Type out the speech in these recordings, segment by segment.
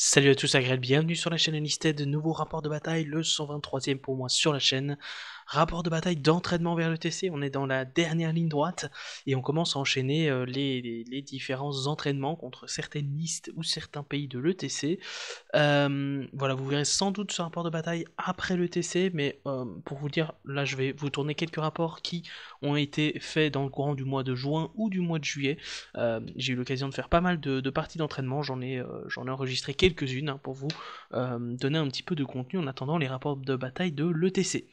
Salut à tous, agréable, bienvenue sur la chaîne Unistead, de nouveau rapport de bataille, le 123e pour moi sur la chaîne. Rapport de bataille d'entraînement vers le TC, on est dans la dernière ligne droite et on commence à enchaîner euh, les, différents entraînements contre certaines listes ou certains pays de l'ETC. Euh, voilà, vous verrez sans doute ce rapport de bataille après l'ETC, mais euh, pour vous dire, là je vais vous tourner quelques rapports qui ont été faits dans le courant du mois de juin ou du mois de juillet. J'ai eu l'occasion de faire pas mal de, parties d'entraînement, j'en ai, ai enregistré quelques-unes hein, pour vous donner un petit peu de contenu en attendant les rapports de bataille de l'ETC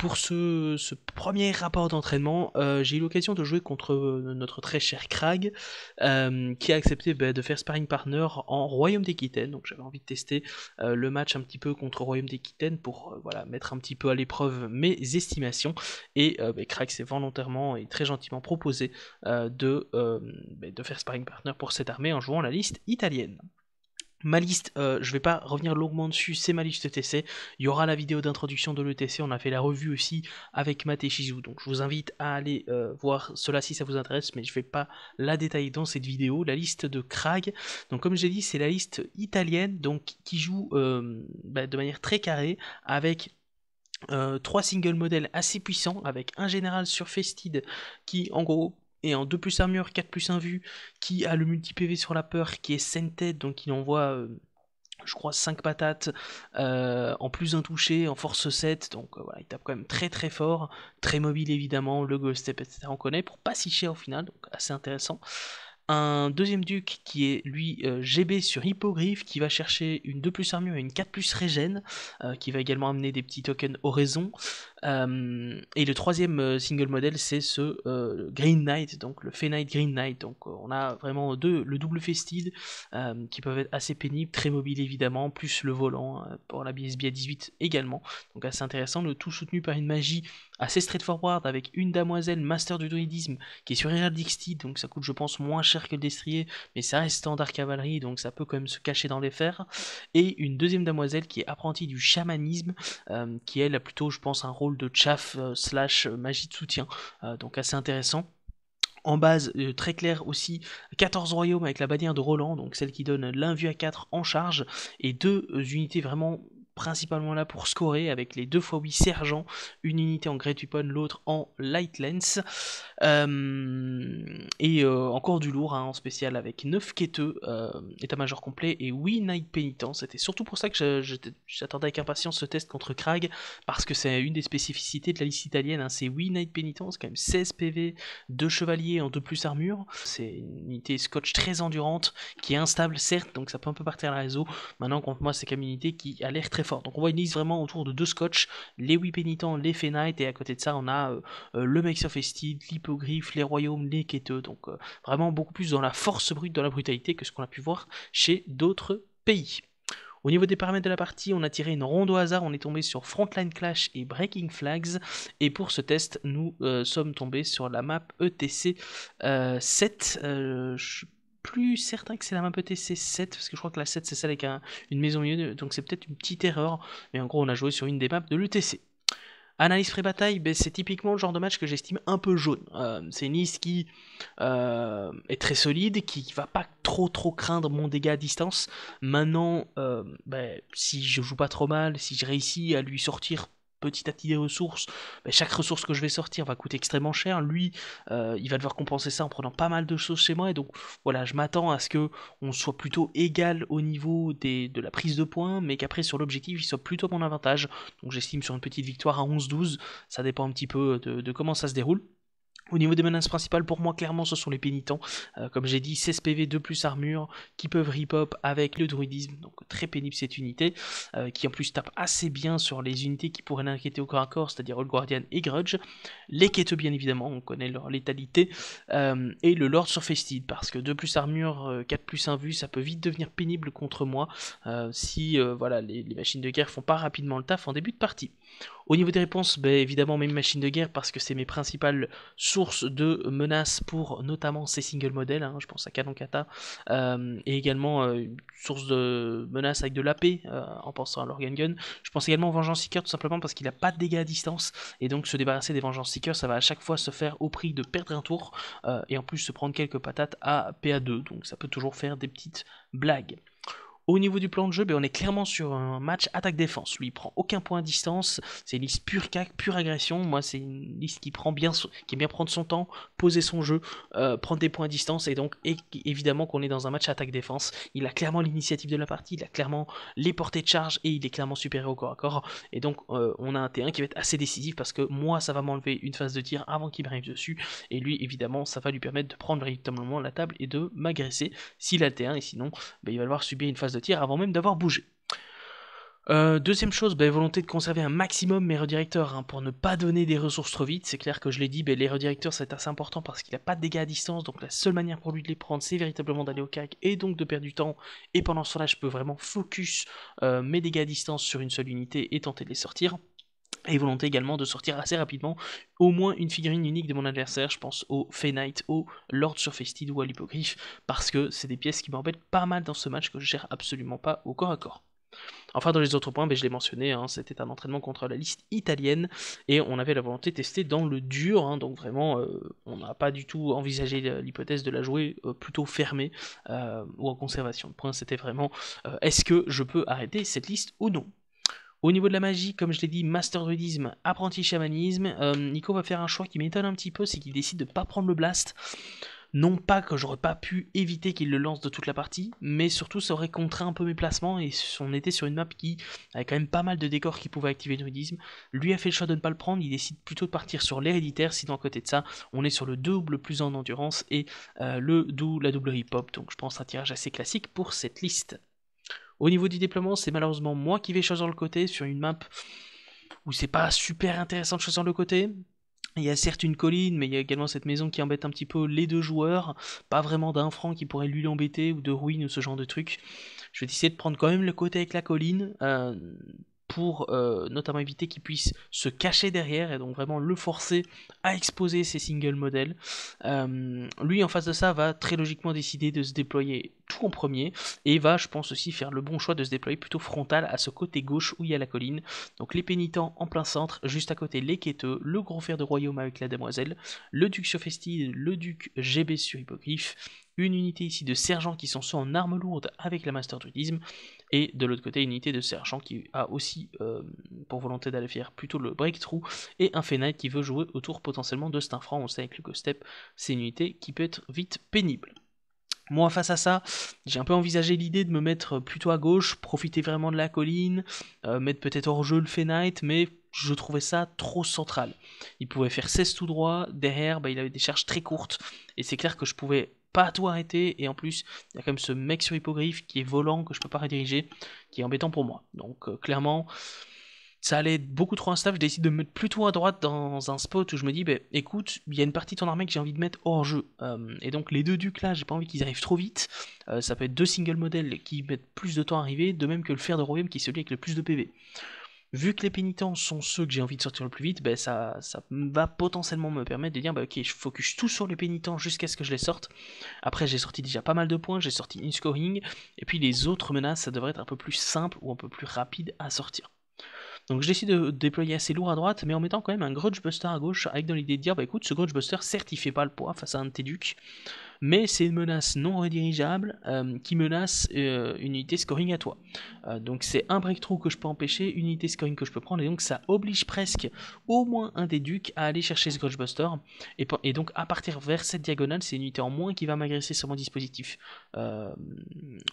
pour ce, premier rapport d'entraînement, euh, j'ai eu l'occasion de jouer contre euh, notre très cher Krag, euh, qui a accepté bah, de faire sparring partner en Royaume d'Équitaine. Donc j'avais envie de tester le match un petit peu contre Royaume d'Équitaine pour mettre un petit peu à l'épreuve mes estimations. Et bah, Krag s'est volontairement et très gentiment proposé bah, de faire sparring partner pour cette armée en jouant la liste italienne. Ma liste, euh, je ne vais pas revenir longuement dessus, c'est ma liste TC. Il y aura la vidéo d'introduction de l'ETC, on a fait la revue aussi avec Maté et Shizu. Donc je vous invite à aller euh, voir cela si ça vous intéresse, mais je ne vais pas la détailler dans cette vidéo. La liste de Krag, donc comme j'ai dit, c'est la liste italienne, donc qui joue euh, bah, de manière très carrée avec trois single modèles assez puissants, avec un général sur Festid qui en gros et en 2 plus armure, 4 plus 1 vue, qui a le multi PV sur la peur, qui est Scented, donc il envoie, euh, je crois, 5 patates, euh, en plus un touché, en force 7, donc euh, voilà, il tape quand même très très fort, très mobile évidemment, le ghost step, etc. On connaît, pour pas si cher au final, donc assez intéressant. Un deuxième duc qui est lui GB sur Hippogriffe qui va chercher une 2 plus armure et une 4 plus régène qui va également amener des petits tokens oraison. Euh, et le troisième euh, single model c'est ce euh, Green Knight, donc le Fenite Green Knight. Donc on a vraiment deux, le double Festide, qui peuvent être assez pénibles, très mobiles évidemment, plus le volant hein, pour la BSB 18 également. Donc assez intéressant, le tout soutenu par une magie assez straightforward avec une damoiselle master du druidisme qui est sur Steed donc ça coûte je pense moins cher que le destrier, mais ça reste standard cavalerie, donc ça peut quand même se cacher dans les fers. Et une deuxième damoiselle qui est apprentie du chamanisme, qui elle a plutôt je pense un rôle de chaff euh, slash euh, magie de soutien, euh, donc assez intéressant. En base, très clair aussi, 14 royaumes avec la bannière de Roland, donc celle qui donne l'un vu à 4 en charge, et deux unités vraiment principalement là pour scorer avec les deux fois 8 sergents, une unité en Great Weapon, l'autre en Light Lens. Euh, et euh, encore du lourd hein, en spécial avec 9 quêteux, euh, état-major complet et 8 Night Pénitents. C'était surtout pour ça que j'attendais avec impatience ce test contre Krag, parce que c'est une des spécificités de la liste italienne, hein, c'est 8 Night Pénitents, quand même 16 PV, 2 chevaliers en 2 plus armure. C'est une unité scotch très endurante, qui est instable certes, donc ça peut un peu partir à la réseau. Maintenant contre moi c'est quand même une unité qui a l'air très donc on voit une liste vraiment autour de deux scotch, les Huit Pénitents, les Fenites, et à côté de ça, on a euh, euh, le Mex of l'Hippogriffe, les Royaumes, les Quêteux. Donc euh, vraiment beaucoup plus dans la force brute, dans la brutalité que ce qu'on a pu voir chez d'autres pays. Au niveau des paramètres de la partie, on a tiré une ronde au hasard, on est tombé sur Frontline Clash et Breaking Flags, et pour ce test, nous sommes tombés sur la map ETC 7 plus certain que c'est la map ETC 7 parce que je crois que la 7 c'est celle avec une maison milieu, donc c'est peut-être une petite erreur, mais en gros on a joué sur une des maps de l'ETC. Analyse pré-bataille, ben, c'est typiquement le genre de match que j'estime un peu jaune. Euh, c'est une liste qui euh, est très solide, qui va pas trop trop craindre mon dégât à distance. Maintenant, euh, ben, si je joue pas trop mal, si je réussis à lui sortir petit à petit des ressources, ben, chaque ressource que je vais sortir va coûter extrêmement cher. Lui, euh, il va devoir compenser ça en prenant pas mal de choses chez moi. Et donc voilà, je m'attends à ce que on soit plutôt égal au niveau des, de la prise de points, mais qu'après sur l'objectif, il soit plutôt mon avantage. Donc j'estime sur une petite victoire à 11-12, ça dépend un petit peu de comment ça se déroule. Au niveau des menaces principales, pour moi, clairement, ce sont les pénitents. Euh, comme j'ai dit, 16 PV, 2 plus armure, qui peuvent rip-hop avec le druidisme, donc très pénible cette unité, euh, qui en plus tape assez bien sur les unités qui pourraient l'inquiéter au corps à corps, c'est-à-dire Old Guardian et Grudge. Les quêteux, bien évidemment, on connaît leur létalité, euh, et le Lord sur Festide, parce que 2 plus armure, 4 plus vue, ça peut vite devenir pénible contre moi si voilà, les, les, machines de guerre font pas rapidement le taf en début de partie. Au niveau des réponses, ben, évidemment, mes machines de guerre, parce que c'est mes principales sources de menaces pour notamment ces single modèles, hein, je pense à Canon Kata euh, et également euh, une source de menaces avec de l'AP, euh, en pensant à l'Organ Gun. Je pense également au Vengeance Seeker, tout simplement parce qu'il n'a pas de dégâts à distance, et donc se débarrasser des Vengeance Seeker, ça va à chaque fois se faire au prix de perdre un tour, et en plus se prendre quelques patates à PA2, donc ça peut toujours faire des petites blagues. Au niveau du plan de jeu, ben, on est clairement sur un match attaque-défense. Lui, il prend aucun point à distance. C'est une liste pure cac, pure agression. Moi, c'est une liste qui prend bien, qui aime bien prendre son temps, poser son jeu, euh, prendre des points à distance. Et donc, évidemment, qu'on est dans un match attaque-défense. Il a clairement l'initiative de la partie. Il a clairement les portées de charge et il est clairement supérieur au corps à corps. Et donc, euh, on a un T1 qui va être assez décisif parce que moi, ça va m'enlever une phase de tir avant qu'il m'arrive dessus. Et lui, évidemment, ça va lui permettre de prendre véritablement la table et de m'agresser s'il a le T1. Et sinon, ben, il va devoir subir une phase de avant même d'avoir bougé. Euh, deuxième chose, ben, volonté de conserver un maximum mes redirecteurs hein, pour ne pas donner des ressources trop vite. C'est clair que je l'ai dit, ben, les redirecteurs c'est assez important parce qu'il n'a pas de dégâts à distance, donc la seule manière pour lui de les prendre c'est véritablement d'aller au cac et donc de perdre du temps. Et pendant ce temps-là, je peux vraiment focus euh, mes dégâts à distance sur une seule unité et tenter de les sortir et volonté également de sortir assez rapidement au moins une figurine unique de mon adversaire, je pense au Fenight, au Lord Surfaced ou à l'Hippogriffe, parce que c'est des pièces qui m'embêtent pas mal dans ce match que je gère absolument pas au corps à corps. Enfin, dans les autres points, ben, je l'ai mentionné, hein, c'était un entraînement contre la liste italienne et on avait la volonté de tester dans le dur, hein, donc vraiment, euh, on n'a pas du tout envisagé l'hypothèse de la jouer euh, plutôt fermée euh, ou en conservation. de point, c'était vraiment est-ce que je peux arrêter cette liste ou non au niveau de la magie, comme je l'ai dit, master druidisme, apprenti chamanisme, euh, Nico va faire un choix qui m'étonne un petit peu, c'est qu'il décide de ne pas prendre le blast. Non pas que j'aurais pas pu éviter qu'il le lance de toute la partie, mais surtout ça aurait contraint un peu mes placements et on était sur une map qui avait quand même pas mal de décors qui pouvaient activer le druidisme. Lui a fait le choix de ne pas le prendre, il décide plutôt de partir sur l'héréditaire, sinon à côté de ça, on est sur le double plus en endurance et euh, le dou la double hip-hop, donc je pense un tirage assez classique pour cette liste. Au niveau du déploiement, c'est malheureusement moi qui vais choisir le côté sur une map où c'est pas super intéressant de choisir le côté. Il y a certes une colline, mais il y a également cette maison qui embête un petit peu les deux joueurs. Pas vraiment d'un franc qui pourrait lui l'embêter ou de ruines ou ce genre de truc. Je vais essayer de prendre quand même le côté avec la colline. Euh, pour euh, notamment éviter qu'il puisse se cacher derrière et donc vraiment le forcer à exposer ses single modèles. Euh, lui en face de ça va très logiquement décider de se déployer tout en premier et va je pense aussi faire le bon choix de se déployer plutôt frontal à ce côté gauche où il y a la colline. Donc les pénitents en plein centre, juste à côté les quêteux, le gros fer de royaume avec la demoiselle, le duc sur festide, le duc GB sur Hippogriffe, une unité ici de sergents qui sont ceux en armes lourdes avec la master druidisme, et de l'autre côté une unité de sergent qui a aussi euh, pour volonté d'aller faire plutôt le breakthrough, et un Fenite qui veut jouer autour potentiellement de Stinfran, on sait avec le Step, c'est une unité qui peut être vite pénible. Moi, face à ça, j'ai un peu envisagé l'idée de me mettre plutôt à gauche, profiter vraiment de la colline, euh, mettre peut-être hors jeu le Fenite, mais je trouvais ça trop central. Il pouvait faire 16 tout droit, derrière, bah, il avait des charges très courtes, et c'est clair que je pouvais pas à tout arrêter. Et en plus, il y a quand même ce mec sur hippogriffe qui est volant, que je peux pas rediriger, qui est embêtant pour moi. Donc euh, clairement, ça allait beaucoup trop instable. Je décide de me mettre plutôt à droite dans un spot où je me dis, bah, écoute, il y a une partie de ton armée que j'ai envie de mettre hors jeu. Euh, et donc les deux ducs là, j'ai pas envie qu'ils arrivent trop vite. Euh, ça peut être deux single modèles qui mettent plus de temps à arriver, de même que le fer de royaume qui est celui avec le plus de PV vu que les pénitents sont ceux que j'ai envie de sortir le plus vite, ben ça, ça va potentiellement me permettre de dire bah, ok, je focus tout sur les pénitents jusqu'à ce que je les sorte. Après, j'ai sorti déjà pas mal de points, j'ai sorti une scoring, et puis les autres menaces, ça devrait être un peu plus simple ou un peu plus rapide à sortir. Donc je décide de déployer assez lourd à droite, mais en mettant quand même un Grudge Buster à gauche, avec dans l'idée de dire, bah écoute, ce Grudge Buster, certes, il fait pas le poids face à un t mais c'est une menace non redirigeable euh, qui menace euh, une unité scoring à toi. Euh, donc c'est un breakthrough que je peux empêcher, une unité scoring que je peux prendre, et donc ça oblige presque au moins un des ducs à aller chercher ce Ghostbuster et, et donc à partir vers cette diagonale, c'est une unité en moins qui va m'agresser sur mon dispositif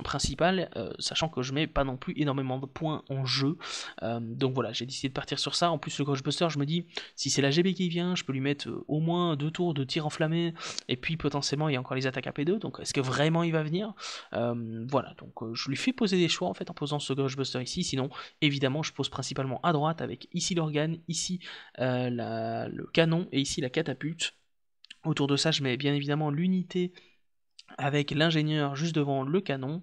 principal, sachant que je mets pas non plus énormément de points en jeu. donc voilà, j'ai décidé de partir sur ça. En plus, le Ghostbuster, je me dis, si c'est la GB qui vient, je peux lui mettre au moins deux tours de tir enflammé, et puis potentiellement il y a encore les attaques à P2, donc est-ce que vraiment il va venir euh, Voilà, donc euh, je lui fais poser des choix en fait en posant ce Buster ici, sinon évidemment je pose principalement à droite avec ici l'organe, ici euh, le canon et ici la catapulte. Autour de ça je mets bien évidemment l'unité avec l'ingénieur juste devant le canon,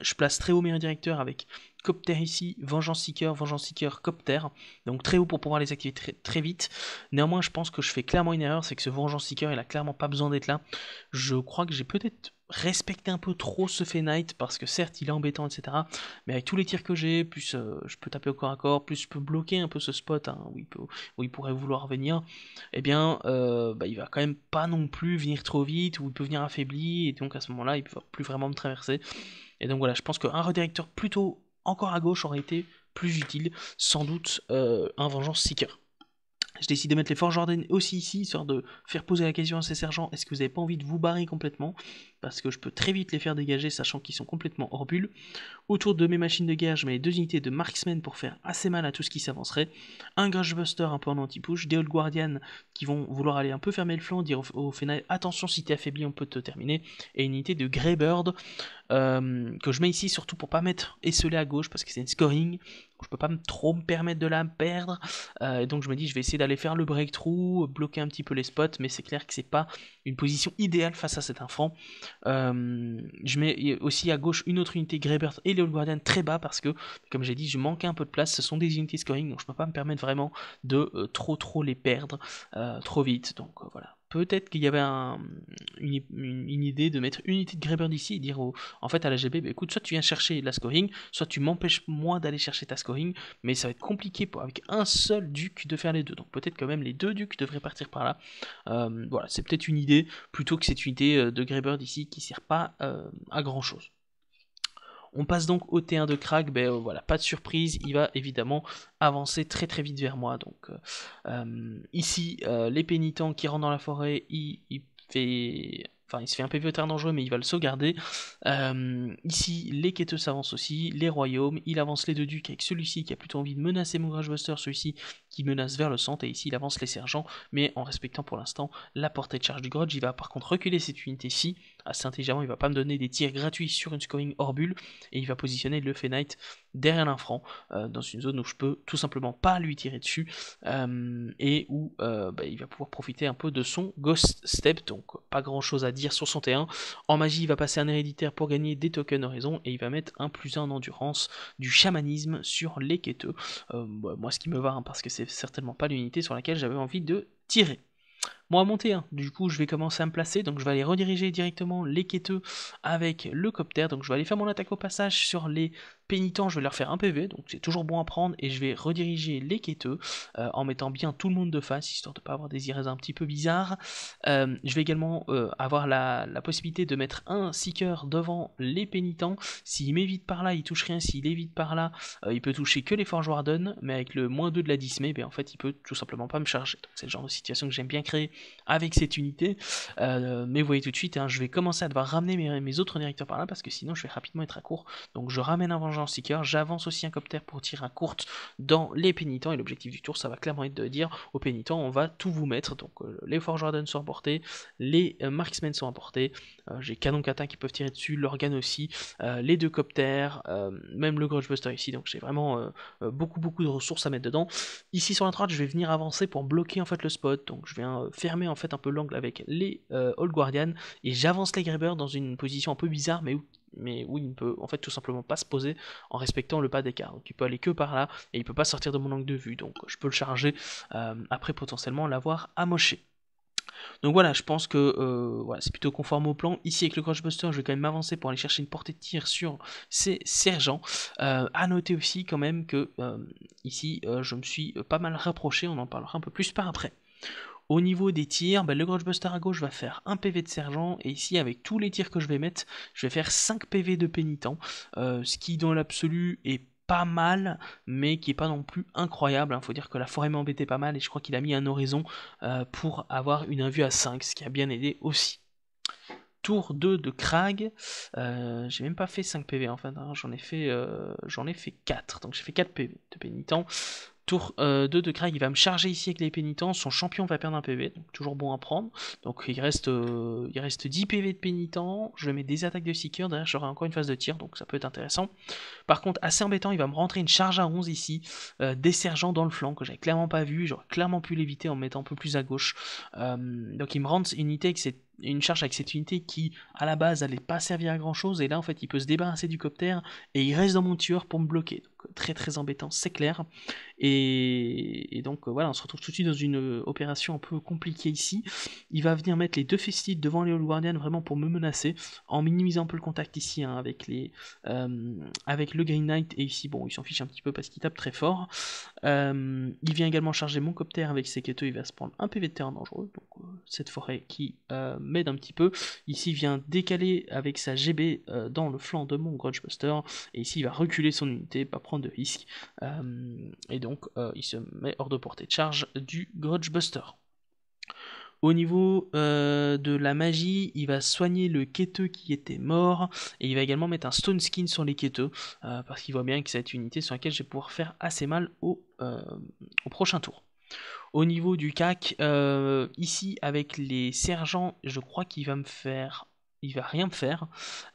je place très haut mes redirecteurs avec Copter ici, Vengeance Seeker, Vengeance Seeker, Copter. Donc très haut pour pouvoir les activer très, vite. Néanmoins, je pense que je fais clairement une erreur, c'est que ce Vengeance Seeker, il a clairement pas besoin d'être là. Je crois que j'ai peut-être respecté un peu trop ce Fenite, parce que certes, il est embêtant, etc. Mais avec tous les tirs que j'ai, plus euh, je peux taper au corps à corps, plus je peux bloquer un peu ce spot hein, où, il pourrait vouloir venir, eh bien, euh, bah, il va quand même pas non plus venir trop vite, ou il peut venir affaibli, et donc à ce moment-là, il peut plus vraiment me traverser. Et donc voilà, je pense qu'un redirecteur plutôt encore à gauche aurait été plus utile, sans doute euh, un Vengeance Seeker. Je décide de mettre les forges Jordan aussi ici, histoire de faire poser la question à ces sergents, est-ce que vous n'avez pas envie de vous barrer complètement parce que je peux très vite les faire dégager, sachant qu'ils sont complètement hors bulle. Autour de mes machines de guerre, je mets les deux unités de marksman pour faire assez mal à tout ce qui s'avancerait. Un buster un peu en anti-push, des Old Guardian qui vont vouloir aller un peu fermer le flanc, dire au, final attention si t'es affaibli on peut te terminer, et une unité de Greybird euh, que je mets ici surtout pour pas mettre esselé à gauche parce que c'est une scoring, je peux pas trop me permettre de la perdre, euh, donc je me dis je vais essayer d'aller faire le breakthrough, bloquer un petit peu les spots, mais c'est clair que c'est pas une position idéale face à cet enfant euh, je mets aussi à gauche une autre unité Grebert et Leon Guardian très bas parce que, comme j'ai dit, je manquais un peu de place. Ce sont des unités scoring, donc je ne peux pas me permettre vraiment de euh, trop trop les perdre euh, trop vite. Donc voilà, peut-être qu'il y avait une, idée de mettre une unité de Greybird d'ici et dire en fait à la GB, bah, écoute, soit tu viens chercher la scoring, soit tu m'empêches moi d'aller chercher ta scoring, mais ça va être compliqué avec un seul duc de faire les deux. Donc peut-être quand même les deux ducs devraient partir par là. Euh, voilà, c'est peut-être une idée plutôt que cette unité euh, de Greybird d'ici qui sert pas euh, à grand chose. On passe donc au T1 de Crack, ben euh, voilà, pas de surprise, il va évidemment avancer très très vite vers moi. Donc euh, euh, ici, les pénitents qui rentrent dans la forêt, il, fait enfin il se fait un PV terrain dangereux mais il va le sauvegarder. ici les quêteux s'avancent aussi, les royaumes, il avance les deux ducs avec celui-ci qui a plutôt envie de menacer mon Buster, celui-ci qui menace vers le centre et ici il avance les sergents, mais en respectant pour l'instant la portée de charge du Grudge, il va par contre reculer cette unité-ci, assez ah, intelligemment il va pas me donner des tirs gratuits sur une scoring hors bulle, et il va positionner le Fenite derrière l'infranc, euh, dans une zone où je peux tout simplement pas lui tirer dessus, euh, et où euh, bah, il va pouvoir profiter un peu de son Ghost Step, donc pas grand chose à dire sur son terrain En magie il va passer un héréditaire pour gagner des tokens horizon, et il va mettre un plus un en endurance du chamanisme sur les quêteux. Bah, moi ce qui me va, hein, parce que c'est certainement pas l'unité sur laquelle j'avais envie de tirer. Moi, à monter du coup, je vais commencer à me placer, donc je vais aller rediriger directement les quêteux avec le copter, donc je vais aller faire mon attaque au passage sur les pénitents, je vais leur faire un PV, donc c'est toujours bon à prendre, et je vais rediriger les quêteux euh, en mettant bien tout le monde de face, histoire de ne pas avoir des irés un petit peu bizarres. Euh, je vais également euh, avoir la, possibilité de mettre un seeker devant les pénitents. S'il m'évite par là, il touche rien. S'il évite par là, il peut toucher que les Forge Warden, mais avec le moins 2 de la dismay, ben, en fait, il peut tout simplement pas me charger. c'est le genre de situation que j'aime bien créer avec cette unité. mais vous voyez tout de suite, hein, je vais commencer à devoir ramener mes, mes autres directeurs par là, parce que sinon je vais rapidement être à court. Donc je ramène un Vengeur en j'avance aussi un copter pour tirer un court dans les pénitents, et l'objectif du tour, ça va clairement être de dire aux pénitents, on va tout vous mettre, donc euh, les forgerons sont emportés, les marksmen sont emportés, euh, j'ai canon kata qui peuvent tirer dessus, l'organe aussi, euh, les deux coptères, euh, même le buster ici, donc j'ai vraiment beaucoup beaucoup de ressources à mettre dedans. Ici sur la droite, je vais venir avancer pour bloquer en fait le spot, donc je viens fermer en fait un peu l'angle avec les Old Guardian, et j'avance les grabbers dans une position un peu bizarre, mais où il ne peut en fait tout simplement pas se poser en respectant le pas d'écart. Donc il peut aller que par là et il peut pas sortir de mon angle de vue. Donc je peux le charger après potentiellement l'avoir amoché. Donc voilà, je pense que euh, c'est plutôt conforme au plan. Ici avec le buster je vais quand même m'avancer pour aller chercher une portée de tir sur ces sergents. Euh, à noter aussi quand même que euh, ici, je me suis pas mal rapproché, on en parlera un peu plus par après. Au niveau des tirs, ben, le le buster à gauche va faire un PV de sergent, et ici avec tous les tirs que je vais mettre, je vais faire 5 PV de pénitent, ce qui dans l'absolu est pas mal, mais qui est pas non plus incroyable. Il hein. Faut dire que la forêt embêté pas mal et je crois qu'il a mis un horizon euh, pour avoir une invue à 5, ce qui a bien aidé aussi. Tour 2 de Krag, euh, j'ai même pas fait 5 PV en fait, hein. j'en ai, fait, euh, j'en ai fait 4, donc j'ai fait 4 PV de pénitent. Tour 2 euh, de Craig, il va me charger ici avec les pénitents. Son champion va perdre un PV, donc toujours bon à prendre. Donc il reste, euh, il reste 10 PV de pénitents, Je mets des attaques de Seeker. Derrière, j'aurai encore une phase de tir, donc ça peut être intéressant. Par contre, assez embêtant, il va me rentrer une charge à 11 ici, euh, des sergents dans le flanc que j'avais clairement pas vu. J'aurais clairement pu l'éviter en me mettant un peu plus à gauche. donc il me rentre une unité avec cette une charge avec cette unité qui, à la base, n'allait pas servir à grand chose, et là, en fait, il peut se débarrasser du coptère, et il reste dans mon tueur pour me bloquer. Donc, très très embêtant, c'est clair. Et, donc, euh, voilà, on se retrouve tout de suite dans une euh, opération un peu compliquée ici. Il va venir mettre les deux festides devant les old vraiment pour me menacer, en minimisant un peu le contact ici, hein, avec, les, euh, avec le Green Knight, et ici, bon, il s'en fiche un petit peu parce qu'il tape très fort. il vient également charger mon coptère avec ses quêteux, il va se prendre un PV de terrain dangereux, donc cette forêt qui m'aide un petit peu. Ici, il vient décaler avec sa GB euh, dans le flanc de mon Buster, et ici, il va reculer son unité, pas prendre de risque, euh, et donc euh, il se met hors de portée de charge du Buster Au niveau de la magie, il va soigner le quêteux qui était mort et il va également mettre un stone skin sur les quêteux parce qu'il voit bien que c'est une unité sur laquelle je vais pouvoir faire assez mal au prochain tour. Au niveau du CAC, euh, ici avec les sergents, je crois qu'il va me faire il va rien me faire.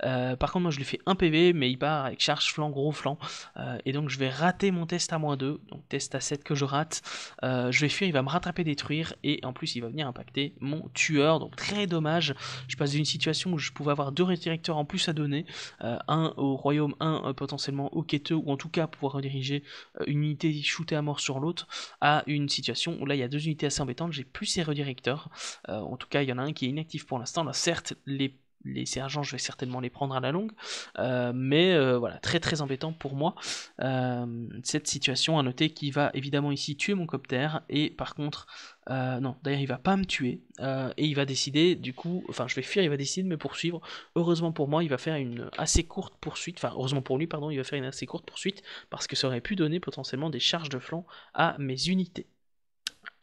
Euh, par contre, moi je lui fais un PV, mais il part avec charge flanc, gros flanc. Euh, et donc je vais rater mon test à moins 2, donc test à 7 que je rate. Euh, je vais fuir, il va me rattraper, détruire, et en plus il va venir impacter mon tueur. Donc très dommage, je passe d'une situation où je pouvais avoir deux redirecteurs en plus à donner, un au royaume, un potentiellement au quêteux, ou en tout cas pouvoir rediriger une unité shootée à mort sur l'autre, à une situation où là il y a deux unités assez embêtantes, j'ai plus ces redirecteurs. en tout cas, il y en a un qui est inactif pour l'instant. Là certes, les les sergents, je vais certainement les prendre à la longue. Euh, mais euh, voilà, très très embêtant pour moi. Euh, cette situation à noter qui va évidemment ici tuer mon copter. Et par contre, non, d'ailleurs il va pas me tuer. et il va décider du coup, enfin je vais fuir, il va décider de me poursuivre. Heureusement pour moi, il va faire une assez courte poursuite. Enfin, heureusement pour lui, pardon, il va faire une assez courte poursuite. Parce que ça aurait pu donner potentiellement des charges de flanc à mes unités.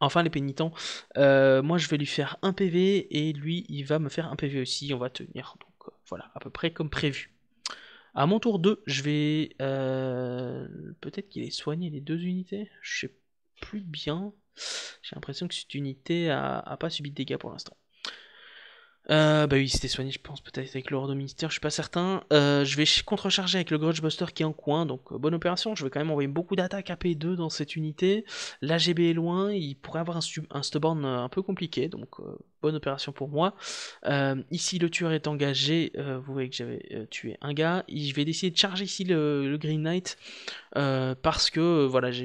Enfin les pénitents, euh, moi je vais lui faire un PV et lui il va me faire un PV aussi, on va tenir. Donc euh, voilà, à peu près comme prévu. À mon tour 2, je vais... Euh, peut-être qu'il est soigné les deux unités Je sais plus bien. J'ai l'impression que cette unité a pas subi de dégâts pour l'instant. Euh, bah oui, c'était soigné, je pense, peut-être avec le ministère, je suis pas certain. Euh, je vais contrecharger avec le buster qui est en coin, donc euh, bonne opération. Je vais quand même envoyer beaucoup d'attaques AP2 dans cette unité. L'AGB est loin, il pourrait avoir un, un stubborn euh, un peu compliqué, donc bonne opération pour moi. Euh, ici, le tueur est engagé. Euh, vous voyez que j'avais euh, tué un gars. je vais décider de charger ici le, Green Knight parce que voilà, je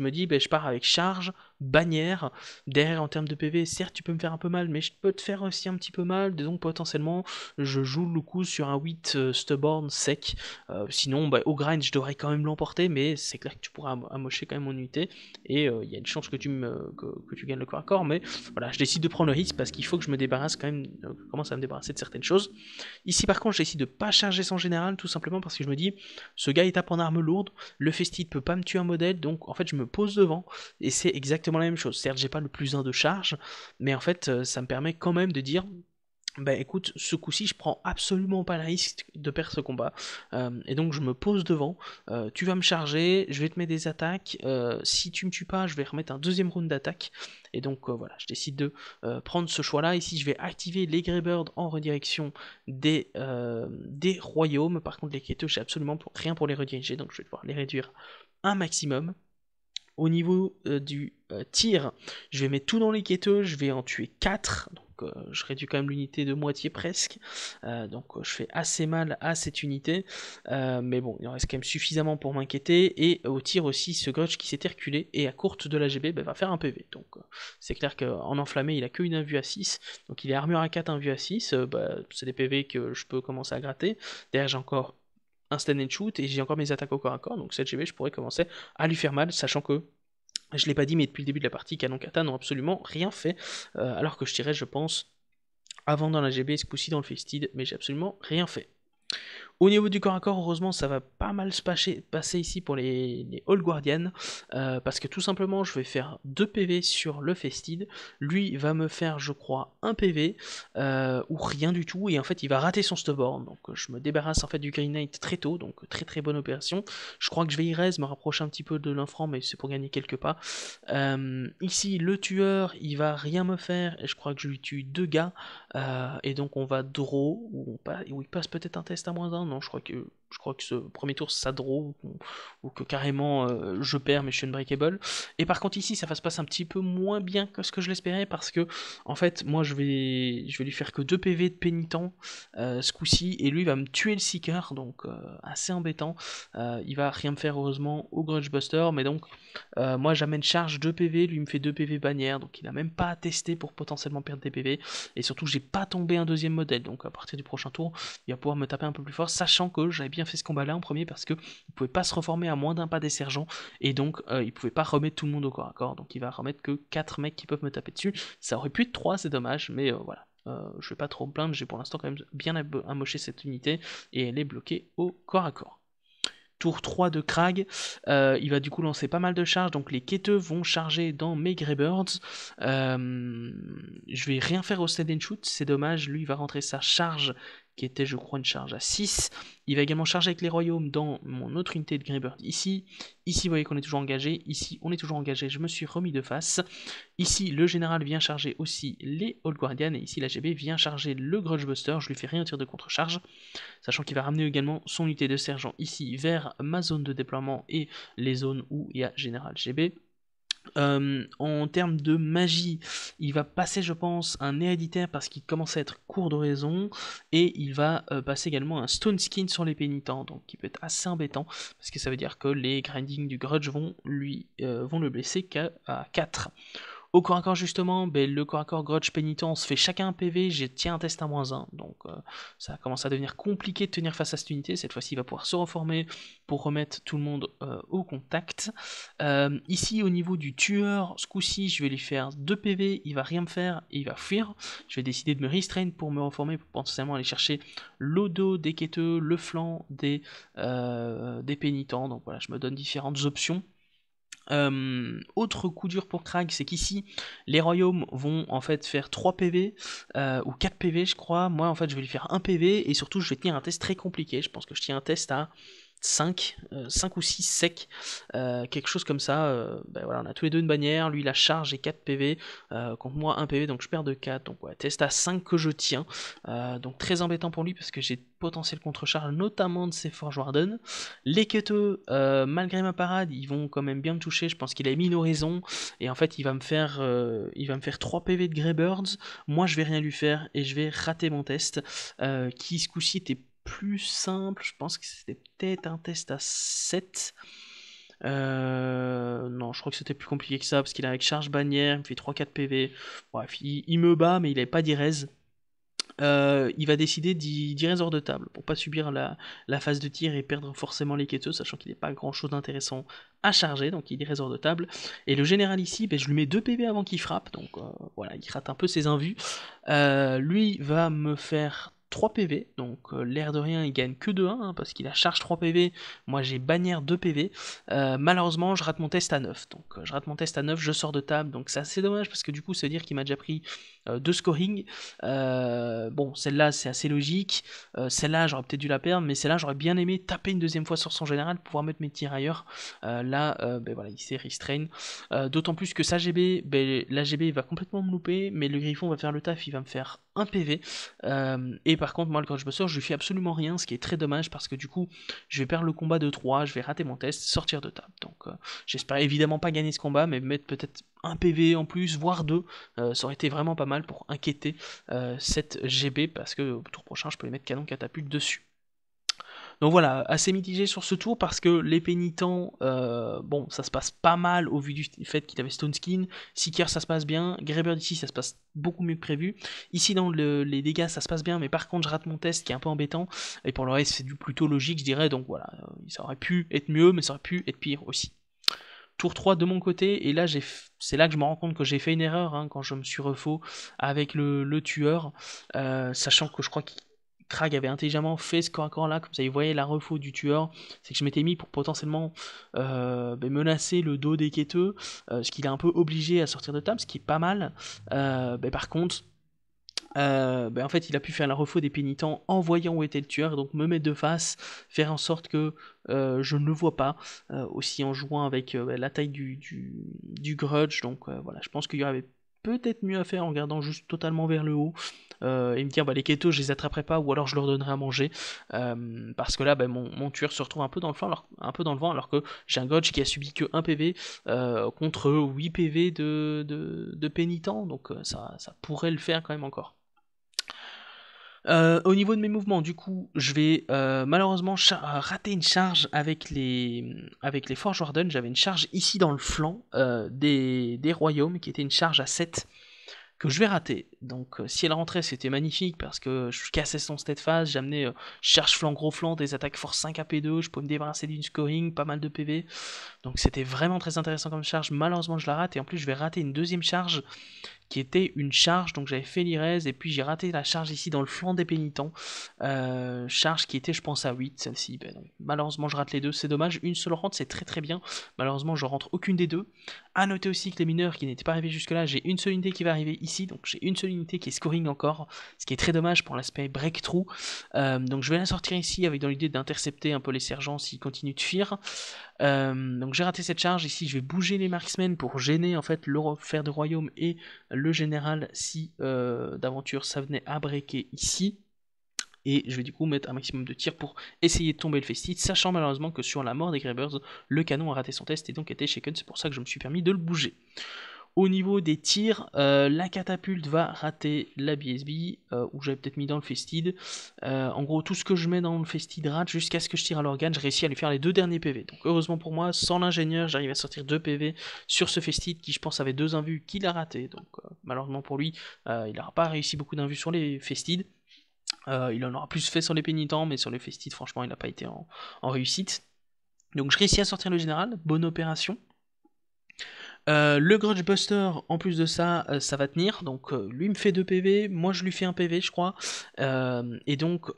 me dis, ben, je pars avec charge, bannière. Derrière, en termes de PV, certes, tu peux me faire un peu mal, mais je peux te faire aussi un petit peu mal. Donc, potentiellement, je joue le coup sur un 8 stubborn sec. sinon, ben, au grind, je devrais quand même l'emporter, mais c'est clair que tu pourras amocher quand même mon unité. Et il y a une chance que tu, me, tu gagnes le corps à corps. Mais voilà, je décide de prendre le hit parce qu'il faut que je me débarrasse quand même, je euh, commence à me débarrasser de certaines choses. Ici par contre, j'ai essayé de pas charger son général tout simplement parce que je me dis, ce gars il tape en arme lourde, le festide peut pas me tuer un modèle, donc en fait je me pose devant et c'est exactement la même chose. Certes, j'ai pas le plus 1 de charge, mais en fait euh, ça me permet quand même de dire ben écoute, ce coup-ci, je prends absolument pas le risque de perdre ce combat. Euh, et donc je me pose devant, euh, tu vas me charger, je vais te mettre des attaques, euh, si tu me tues pas, je vais remettre un deuxième round d'attaque. Et donc voilà, je décide de prendre ce choix-là. Ici, je vais activer les Greybirds en redirection des, des royaumes. Par contre, les je n'ai absolument rien pour les rediriger, donc je vais devoir les réduire un maximum. Au niveau du tir, je vais mettre tout dans les Keteux. je vais en tuer 4, euh, je réduis quand même l'unité de moitié presque, euh, donc euh, je fais assez mal à cette unité, mais bon, il en reste quand même suffisamment pour m'inquiéter, et au tir aussi, ce grudge qui s'est reculé, et à courte de la GB, bah, va faire un PV, donc c'est clair qu'en enflammé, il a que une invue à 6, donc il est armure à 4, invue à 6, bah, c'est des PV que je peux commencer à gratter, derrière j'ai encore un stand and shoot, et j'ai encore mes attaques au corps à corps, donc cette GB, je pourrais commencer à lui faire mal, sachant que je l'ai pas dit, mais depuis le début de la partie, Canon Kata n'ont absolument rien fait, euh, alors que je dirais, je pense, avant dans la GB, ce coup dans le Festid, mais j'ai absolument rien fait. Au niveau du corps à corps, heureusement, ça va pas mal se passer, ici pour les, les Guardian, euh, parce que tout simplement, je vais faire 2 PV sur le Festid. Lui va me faire, je crois, un PV, euh, ou rien du tout, et en fait, il va rater son stubborn. Donc, euh, je me débarrasse en fait du Green Knight très tôt, donc très très bonne opération. Je crois que je vais y me rapprocher un petit peu de l'infranc, mais c'est pour gagner quelques pas. ici, le tueur, il va rien me faire, et je crois que je lui tue deux gars, et donc on va draw, ou, il passe peut-être un test reste à moins d'un Non, je crois que je crois que ce premier tour ça draw ou, que carrément euh, je perds mais je suis breakable, Et par contre ici ça se passe un petit peu moins bien que ce que je l'espérais parce que en fait moi je vais je vais lui faire que 2 PV de pénitent euh, ce coup-ci et lui va me tuer le seeker donc euh, assez embêtant. il va rien me faire heureusement au grudge buster mais donc moi j'amène charge 2 PV, lui me fait 2 PV bannière donc il n'a même pas à tester pour potentiellement perdre des PV et surtout j'ai pas tombé un deuxième modèle donc à partir du prochain tour il va pouvoir me taper un peu plus fort sachant que j'avais bien fait ce combat-là en premier parce que il pouvait pas se reformer à moins d'un pas des sergents et donc euh, il pouvait pas remettre tout le monde au corps à corps. Donc il va remettre que 4 mecs qui peuvent me taper dessus. Ça aurait pu être 3, c'est dommage, mais euh, voilà. Euh, je vais pas trop me plaindre, j'ai pour l'instant quand même bien amoché cette unité et elle est bloquée au corps à corps tour 3 de Krag. il va du coup lancer pas mal de charges, donc les quêteux vont charger dans mes Greybirds. je vais rien faire au Stead and Shoot, c'est dommage, lui il va rentrer sa charge qui était je crois une charge à 6. Il va également charger avec les royaumes dans mon autre unité de Greybird ici. Ici vous voyez qu'on est toujours engagé, ici on est toujours engagé, je me suis remis de face. Ici le général vient charger aussi les Old Guardian et ici la GB vient charger le Grudge Buster, je lui fais rien tir de contre-charge. Sachant qu'il va ramener également son unité de sergent ici vers ma zone de déploiement et les zones où il y a général GB. Euh, en termes de magie, il va passer, je pense, un héréditaire parce qu'il commence à être court de raison, et il va euh, passer également un stone skin sur les pénitents, donc qui peut être assez embêtant, parce que ça veut dire que les grindings du grudge vont, lui, euh, vont le blesser à 4. Au corps à corps justement, ben, le corps à corps Grudge Pénitent, fait chacun un PV, j'ai tiens un test à moins 1. Donc euh, ça commence à devenir compliqué de tenir face à cette unité. Cette fois-ci, il va pouvoir se reformer pour remettre tout le monde euh, au contact. Euh, ici, au niveau du tueur, ce coup-ci, je vais lui faire 2 PV, il va rien me faire et il va fuir. Je vais décider de me restrain pour me reformer, pour potentiellement aller chercher l'odo des quêteux, le flanc des, des pénitents. Donc voilà, je me donne différentes options. Euh, autre coup dur pour Krag, c'est qu'ici, les royaumes vont en fait faire 3 PV, euh, ou 4 PV je crois. Moi en fait je vais lui faire 1 PV, et surtout je vais tenir un test très compliqué. Je pense que je tiens un test à 5, 5 euh, ou 6 secs, euh, quelque chose comme ça. Euh, ben voilà, on a tous les deux une bannière, lui la charge et 4 PV, contre moi 1 PV, donc je perds de 4. Donc test à 5 que je tiens. donc très embêtant pour lui parce que j'ai potentiel contre-charge, notamment de ses Forge Warden. Les Keto malgré ma parade, ils vont quand même bien me toucher. Je pense qu'il a mis raisons Et en fait, il va me faire, il va me faire 3 PV de Greybirds. Moi, je vais rien lui faire et je vais rater mon test. qui, ce coup-ci, était plus simple, je pense que c'était peut-être un test à 7. Euh, non, je crois que c'était plus compliqué que ça, parce qu'il est avec charge bannière, il fait 3-4 PV. Bref, il, me bat, mais il n'avait pas d'irez. Euh, il va décider d'irez hors de table, pour pas subir la, la, phase de tir et perdre forcément les quêteux, sachant qu'il n'est pas grand chose d'intéressant à charger, donc il irez hors de table. Et le général ici, ben, je lui mets 2 PV avant qu'il frappe, donc euh, voilà, il rate un peu ses invus. lui va me faire 3 PV, donc euh, l'air de rien il gagne que de 1 hein, parce qu'il a charge 3 PV, moi j'ai bannière 2 PV, euh, malheureusement je rate mon test à 9, donc euh, je rate mon test à 9, je sors de table, donc c'est assez dommage parce que du coup ça veut dire qu'il m'a déjà pris 2 scoring, bon celle-là c'est assez logique, celle-là j'aurais peut-être dû la perdre, mais celle-là j'aurais bien aimé taper une deuxième fois sur son général pour pouvoir mettre mes tirs ailleurs, là ben voilà il s'est restrain, d'autant plus que sa GB, ben, la GB va complètement me louper, mais le griffon va faire le taf, il va me faire un PV. Euh, et par contre, moi, quand je me sors je lui fais absolument rien, ce qui est très dommage parce que du coup, je vais perdre le combat de 3, je vais rater mon test, sortir de table. Donc, euh, j'espère évidemment pas gagner ce combat, mais mettre peut-être un PV en plus, voire deux, euh, ça aurait été vraiment pas mal pour inquiéter cette GB parce que au tour prochain, je peux les mettre canon catapulte dessus. Donc voilà, assez mitigé sur ce tour parce que les pénitents, euh, bon, ça se passe pas mal au vu du fait qu'il avait Stone Skin. Seeker, ça se passe bien. Graber d'ici, ça se passe beaucoup mieux que prévu. Ici, dans les dégâts, ça se passe bien, mais par contre, je rate mon test qui est un peu embêtant. Et pour le reste, c'est du plutôt logique, je dirais. Donc voilà, euh, ça aurait pu être mieux, mais ça aurait pu être pire aussi tour 3 de mon côté, et là c'est là que je me rends compte que j'ai fait une erreur hein, quand je me suis refaut avec le, tueur, euh, sachant que je crois qu'il Krag avait intelligemment fait ce corps là, comme ça il voyait la refaux du tueur, c'est que je m'étais mis pour potentiellement euh, ben, menacer le dos des quêteux, euh, ce qui l'a un peu obligé à sortir de table, ce qui est pas mal. mais euh, ben, par contre, ben, en fait il a pu faire la refaux des pénitents en voyant où était le tueur, donc me mettre de face, faire en sorte que je ne le vois pas, aussi en jouant avec la taille du, grudge, donc voilà, je pense qu'il y avait peut-être mieux à faire en regardant juste totalement vers le haut, euh, et me dire bah, les kétos je les attraperai pas ou alors je leur donnerai à manger euh, parce que là ben, mon, tueur se retrouve un peu dans le flanc, un peu dans le vent alors que j'ai un Godge qui a subi que 1 PV euh, contre 8 PV de, de, pénitent donc ça, pourrait le faire quand même encore. au niveau de mes mouvements, du coup, je vais malheureusement rater une charge avec les, avec les Forge Warden. J'avais une charge ici dans le flanc des, royaumes qui était une charge à 7 que je vais rater. Donc euh, si elle rentrait, c'était magnifique parce que je cassais son phase, j'amenais charge euh, cherche flanc gros flanc, des attaques force 5 à P2, je pouvais me débarrasser d'une scoring, pas mal de PV. Donc c'était vraiment très intéressant comme charge. Malheureusement, je la rate et en plus, je vais rater une deuxième charge qui était une charge. Donc j'avais fait l'IRES et puis j'ai raté la charge ici dans le flanc des pénitents. Euh, charge qui était, je pense, à 8, celle-ci. Ben malheureusement, je rate les deux, c'est dommage. Une seule rentre, c'est très très bien. Malheureusement, je rentre aucune des deux. À noter aussi que les mineurs qui n'étaient pas arrivés jusque-là, j'ai une seule unité qui va arriver ici. Donc j'ai une seule unité qui est scoring encore, ce qui est très dommage pour l'aspect breakthrough. Euh, donc je vais la sortir ici avec dans l'idée d'intercepter un peu les sergents s'ils continuent de fuir. Euh, donc j'ai raté cette charge. Ici, je vais bouger les marksmen pour gêner en fait le fer de royaume et le général si euh, d'aventure ça venait à breaker ici. Et je vais du coup mettre un maximum de tirs pour essayer de tomber le festit, sachant malheureusement que sur la mort des Grabbers, le canon a raté son test et donc était shaken, c'est pour ça que je me suis permis de le bouger. Au niveau des tirs, euh, la catapulte va rater la BSB, euh, où j'avais peut-être mis dans le festide. Euh, en gros, tout ce que je mets dans le festide rate jusqu'à ce que je tire à l'organe. Je réussis à lui faire les deux derniers PV. Donc heureusement pour moi, sans l'ingénieur, j'arrive à sortir deux PV sur ce festide qui, je pense, avait deux invus qu'il a raté. Donc malheureusement pour lui, il n'aura pas réussi beaucoup d'invus sur les Festides. il en aura plus fait sur les pénitents, mais sur les Festides, franchement, il n'a pas été en, en réussite. Donc je réussis à sortir le général, bonne opération. Euh, le Grudge Buster, en plus de ça, euh, ça va tenir. Donc euh, lui me fait 2 PV, moi je lui fais un PV, je crois. et donc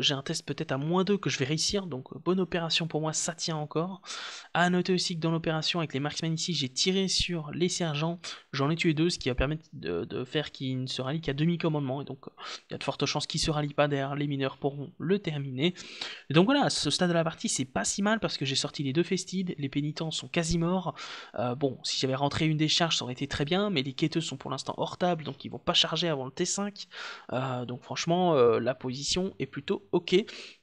j'ai un test peut-être à moins 2 que je vais réussir. Donc bonne opération pour moi, ça tient encore. À noter aussi que dans l'opération avec les Marksman ici, j'ai tiré sur les sergents. J'en ai tué deux, ce qui va permettre de, faire qu'ils ne se rallient qu'à demi-commandement. Et donc il y a de fortes chances qu'ils se rallient pas derrière. Les mineurs pourront le terminer. donc voilà, ce stade de la partie, c'est pas si mal parce que j'ai sorti les deux festides. Les pénitents sont quasi morts. bon, si s'il rentré une des charges, ça aurait été très bien, mais les quêteuses sont pour l'instant hors table, donc ils vont pas charger avant le T5. Euh, donc franchement, euh, la position est plutôt ok.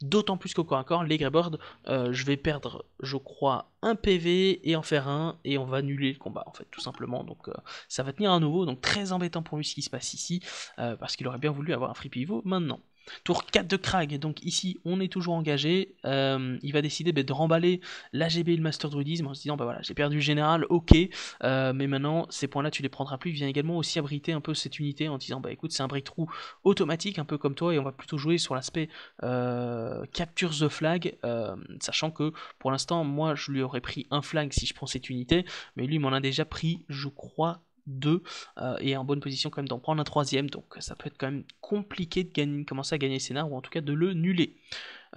D'autant plus qu'au corps à corps, les greyboards euh, je vais perdre, je crois, un PV et en faire un, et on va annuler le combat, en fait, tout simplement. Donc ça va tenir à nouveau, donc très embêtant pour lui ce qui se passe ici, parce qu'il aurait bien voulu avoir un free pivot maintenant. Tour 4 de Krag, donc ici on est toujours engagé. Euh, il va décider bah, de remballer l'AGB et le Master Druidisme en se disant bah voilà, j'ai perdu le général, ok, euh, mais maintenant ces points-là tu les prendras plus. Il vient également aussi abriter un peu cette unité en disant bah écoute, c'est un breakthrough automatique, un peu comme toi, et on va plutôt jouer sur l'aspect euh, capture the flag, sachant que pour l'instant, moi je lui aurais pris un flag si je prends cette unité, mais lui m'en a déjà pris, je crois, deux euh, et en bonne position quand même d'en prendre un troisième. Donc euh, ça peut être quand même compliqué de gagner, commencer à gagner le scénar ou en tout cas de le nuller.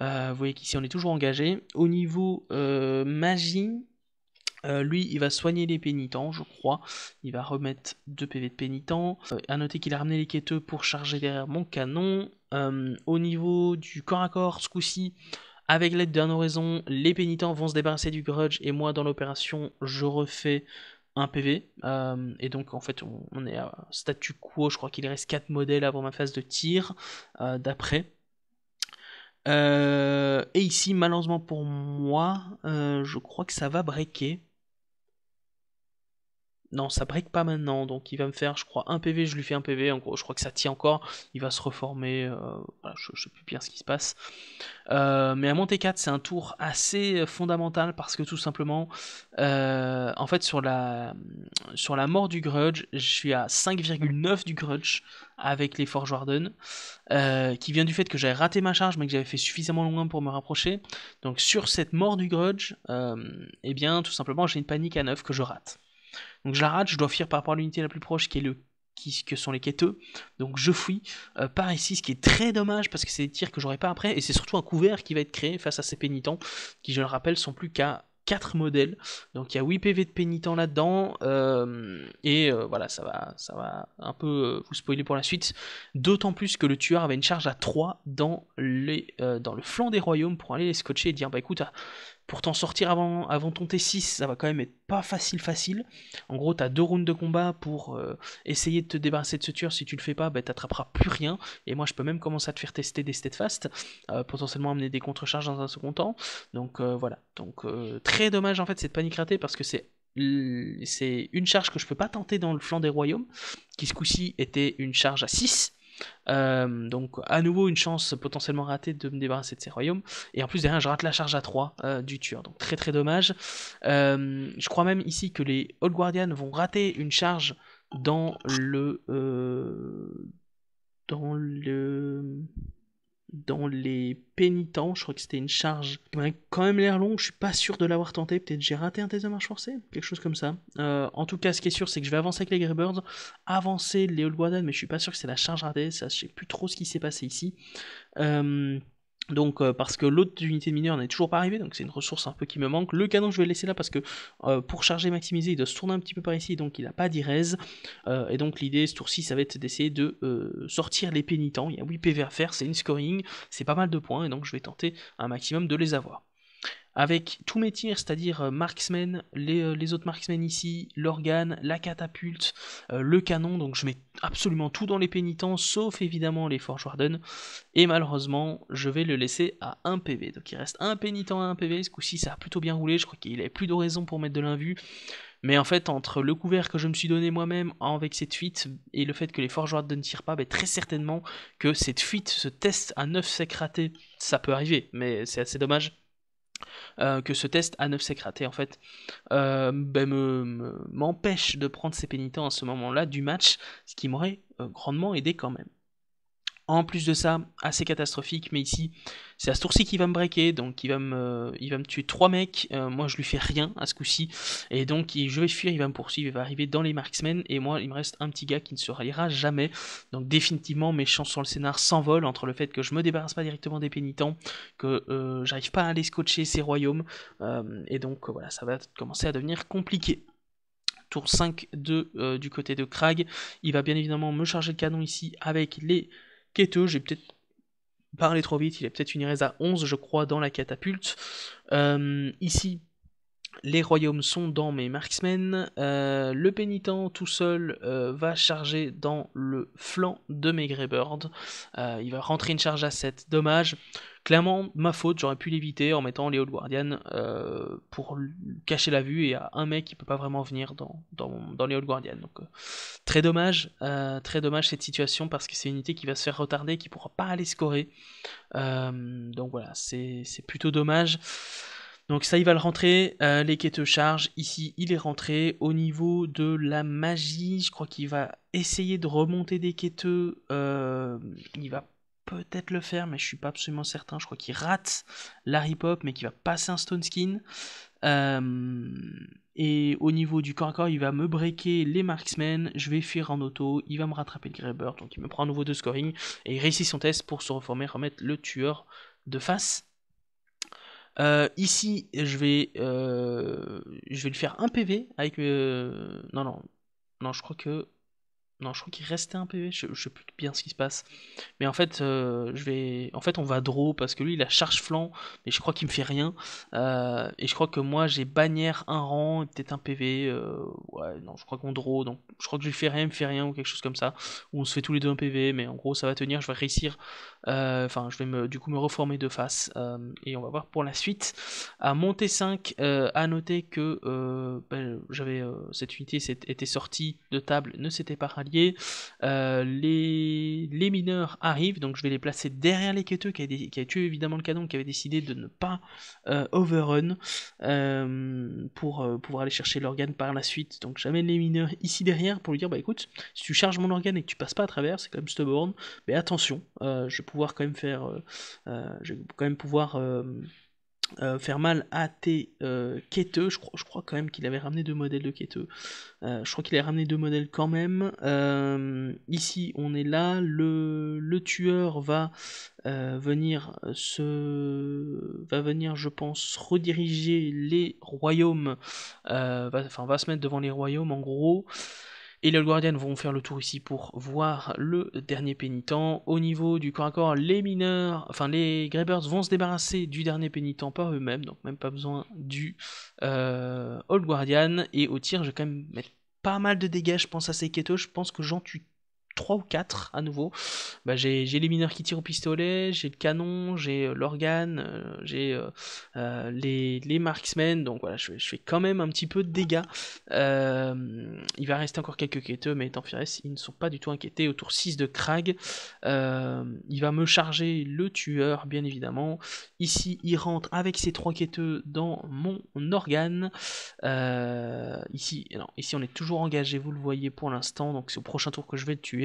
Euh, vous voyez qu'ici on est toujours engagé. Au niveau magie, lui, il va soigner les pénitents, je crois. Il va remettre 2 PV de pénitents. à noter qu'il a ramené les quêteux pour charger derrière mon canon. au niveau du corps à corps, ce coup-ci, avec l'aide d'un oraison, les pénitents vont se débarrasser du grudge. Et moi, dans l'opération, je refais un PV. Euh, et donc en fait on, est à statu quo, je crois qu'il reste 4 modèles avant ma phase de tir euh, d'après. Euh, et ici malheureusement pour moi, je crois que ça va breaker non, ça break pas maintenant, donc il va me faire, je crois, un PV, je lui fais un PV, en gros, je crois que ça tient encore, il va se reformer, euh, je, ne sais plus bien ce qui se passe. Euh, mais à monter 4, c'est un tour assez euh, fondamental parce que tout simplement, en fait, sur la, sur la mort du Grudge, je suis à 5,9 du Grudge avec les Forge Warden, qui vient du fait que j'avais raté ma charge mais que j'avais fait suffisamment loin pour me rapprocher. Donc sur cette mort du Grudge, eh bien, tout simplement, j'ai une panique à 9 que je rate. Donc je la rate, je dois fuir par rapport à l'unité la plus proche qui est le qui, que sont les quêteux. Donc je fuis euh, par ici, ce qui est très dommage parce que c'est des tirs que j'aurai pas après. Et c'est surtout un couvert qui va être créé face à ces pénitents qui, je le rappelle, sont plus qu'à 4 modèles. Donc il y a 8 PV de pénitents là-dedans. Euh, et euh, voilà, ça va, ça va un peu vous spoiler pour la suite. D'autant plus que le tueur avait une charge à 3 dans, les, dans le flanc des royaumes pour aller les scotcher et dire bah écoute, pour t'en sortir avant, avant ton T6, ça va quand même être pas facile facile. En gros, t'as deux rounds de combat pour euh, essayer de te débarrasser de ce tueur. Si tu le fais pas, bah, t'attraperas plus rien. Et moi, je peux même commencer à te faire tester des steadfast, euh, potentiellement amener des contre-charges dans un second temps. Donc euh, voilà. Donc très dommage en fait cette panique ratée parce que c'est c'est une charge que je peux pas tenter dans le flanc des royaumes, qui ce coup-ci était une charge à 6, euh, donc à nouveau une chance potentiellement ratée de me débarrasser de ces royaumes. Et en plus derrière je rate la charge à 3 euh, du tueur. Donc très très dommage. Euh, je crois même ici que les Old guardians vont rater une charge dans le... dans le dans les pénitents, je crois que c'était une charge qui quand même l'air long, je suis pas sûr de l'avoir tenté, peut-être j'ai raté un test de marche forcée, quelque chose comme ça. Euh, en tout cas, ce qui est sûr, c'est que je vais avancer avec les Greybirds, avancer les Old mais je suis pas sûr que c'est la charge ratée, ça, je sais plus trop ce qui s'est passé ici. Euh, donc euh, parce que l'autre unité de mineur n'est toujours pas arrivée, donc c'est une ressource un peu qui me manque. Le canon je vais le laisser là parce que euh, pour charger maximiser il doit se tourner un petit peu par ici, donc il n'a pas d'irez. Euh, et donc l'idée ce tour-ci ça va être d'essayer de sortir les pénitents. Il y a 8 PV à faire, c'est une scoring, c'est pas mal de points, et donc je vais tenter un maximum de les avoir avec tous mes tirs, c'est-à-dire euh, Marksmen, euh, les, autres marksmen ici, l'organe, la catapulte, euh, le canon, donc je mets absolument tout dans les pénitents, sauf évidemment les Forge Warden, et malheureusement, je vais le laisser à 1 PV, donc il reste un pénitent à 1 PV, ce coup-ci ça a plutôt bien roulé, je crois qu'il avait plus de raison pour mettre de l'invue. mais en fait, entre le couvert que je me suis donné moi-même avec cette fuite et le fait que les Forge ne tirent pas, ben, très certainement que cette fuite, se teste à 9 sec raté, ça peut arriver, mais c'est assez dommage. Euh, que ce test à neuf secraté en fait euh, ben, m'empêche de prendre ses pénitents à ce moment-là du match, ce qui m'aurait euh, grandement aidé quand même. En plus de ça, assez catastrophique, mais ici, c'est à tour-ci qui va me breaker, donc il va me, il va me tuer trois mecs, euh, moi je lui fais rien à ce coup-ci, et donc je vais fuir, il va me poursuivre, il va arriver dans les marksmen, et moi il me reste un petit gars qui ne se ralliera jamais, donc définitivement mes chances sur le scénar s'envolent entre le fait que je me débarrasse pas directement des pénitents, que euh, j'arrive pas à aller scotcher ces royaumes, euh, et donc voilà, ça va commencer à devenir compliqué tour 5-2 du côté de Krag. Il va bien évidemment me charger le canon ici avec les Keto, j'ai peut-être parlé trop vite, il a peut-être une résa à 11, je crois, dans la catapulte. Euh, ici, les royaumes sont dans mes marksmen. Euh, le pénitent tout seul euh, va charger dans le flanc de mes Greybirds. Euh, il va rentrer une charge à 7. Dommage. Clairement, ma faute, j'aurais pu l'éviter en mettant les Old Guardian pour cacher la vue et à un mec qui peut pas vraiment venir dans, dans, les Old Guardian. Donc, très dommage, très dommage cette situation parce que c'est une unité qui va se faire retarder, qui pourra pas aller scorer. donc voilà, c'est plutôt dommage. Donc ça, il va le rentrer. Euh, les quêtes charge, ici, il est rentré. Au niveau de la magie, je crois qu'il va essayer de remonter des quêteux, euh, il va peut-être le faire, mais je suis pas absolument certain. Je crois qu'il rate rip hop mais qu'il va passer un Stone Skin. Euh, et au niveau du corps à corps, il va me breaker les marksmen, je vais fuir en auto, il va me rattraper le grabber donc il me prend à nouveau de scoring, et il réussit son test pour se reformer, remettre le tueur de face. Euh, ici, je vais, euh, je vais lui faire un PV avec... Euh, non, non, non, je crois que... Non, je crois qu'il restait un PV, je, sais plus bien ce qui se passe. Mais en fait, je vais... En fait, on va draw parce que lui, il a charge flanc, mais je crois qu'il me fait rien. et je crois que moi, j'ai bannière un rang et peut-être un PV. ouais, non, je crois qu'on draw, donc je crois que je lui fais rien, il me fait rien ou quelque chose comme ça. Ou on se fait tous les deux un PV, mais en gros, ça va tenir, je vais réussir euh, enfin, je vais me, du coup me reformer de face euh, et on va voir pour la suite. À monter 5, euh, à noter que ben, j'avais cette unité était sortie de table, ne s'était pas ralliée. les, les mineurs arrivent, donc je vais les placer derrière les quêteux qui a qui a tué évidemment le canon, qui avait décidé de ne pas overrun pour pouvoir aller chercher l'organe par la suite. Donc j'amène les mineurs ici derrière pour lui dire bah écoute, si tu charges mon organe et que tu passes pas à travers, c'est quand même stubborn, mais attention, euh, je pourrais quand même faire, euh, euh, je vais quand même pouvoir euh, faire mal à tes quêteux. Je crois, je crois quand même qu'il avait ramené deux modèles de quêteux. je crois qu'il a ramené deux modèles quand même. ici, on est là. Le, tueur va venir se va venir je pense rediriger les royaumes enfin va se mettre devant les royaumes en gros et les Guardian vont faire le tour ici pour voir le dernier pénitent. Au niveau du corps à corps, les mineurs, enfin les Grabbers vont se débarrasser du dernier pénitent par eux-mêmes, donc même pas besoin du euh, Old Guardian. Et au tir, je vais quand même mettre pas mal de dégâts, je pense, à Keto. Je pense que j'en tue 3 ou 4 à nouveau. Bah, j'ai les mineurs qui tirent au pistolet, j'ai le canon, j'ai euh, l'organe, euh, j'ai euh, les, les, marksmen, donc voilà, je, fais quand même un petit peu de dégâts. il va rester encore quelques quêteux, mais tant pis ils ne sont pas du tout inquiétés. autour 6 de Krag, il va me charger le tueur, bien évidemment. Ici, il rentre avec ses 3 quêteux dans mon organe. ici, non, ici, on est toujours engagé, vous le voyez pour l'instant, donc c'est au prochain tour que je vais le tuer.